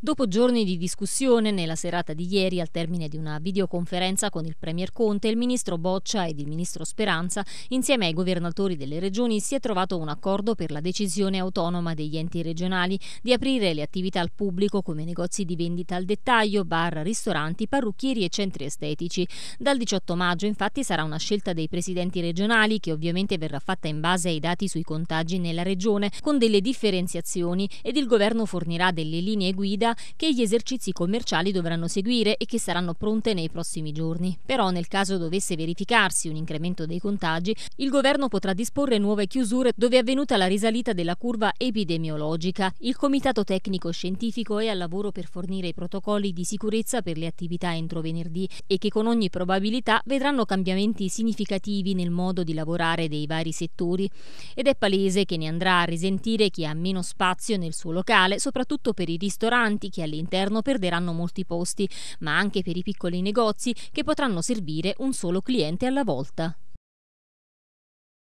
Dopo giorni di discussione, nella serata di ieri, al termine di una videoconferenza con il Premier Conte, il ministro Boccia ed il ministro Speranza, insieme ai governatori delle regioni, si è trovato un accordo per la decisione autonoma degli enti regionali di aprire le attività al pubblico come negozi di vendita al dettaglio, bar, ristoranti, parrucchieri e centri estetici. Dal 18 maggio, infatti, sarà una scelta dei presidenti regionali che ovviamente verrà fatta in base ai dati sui contagi nella regione, con delle differenziazioni ed il governo fornirà delle linee guida Sicilia che gli esercizi commerciali dovranno seguire e che saranno pronte nei prossimi giorni. Però nel caso dovesse verificarsi un incremento dei contagi, il governo potrà disporre nuove chiusure dove è avvenuta la risalita della curva epidemiologica. Il comitato tecnico scientifico è al lavoro per fornire i protocolli di sicurezza per le attività entro venerdì e che con ogni probabilità vedranno cambiamenti significativi nel modo di lavorare dei vari settori ed è palese che ne andrà a risentire chi ha meno spazio nel suo locale, soprattutto per i ristoranti ristoranti che all'interno perderanno molti posti, ma anche per i piccoli negozi che potranno servire un solo cliente alla volta.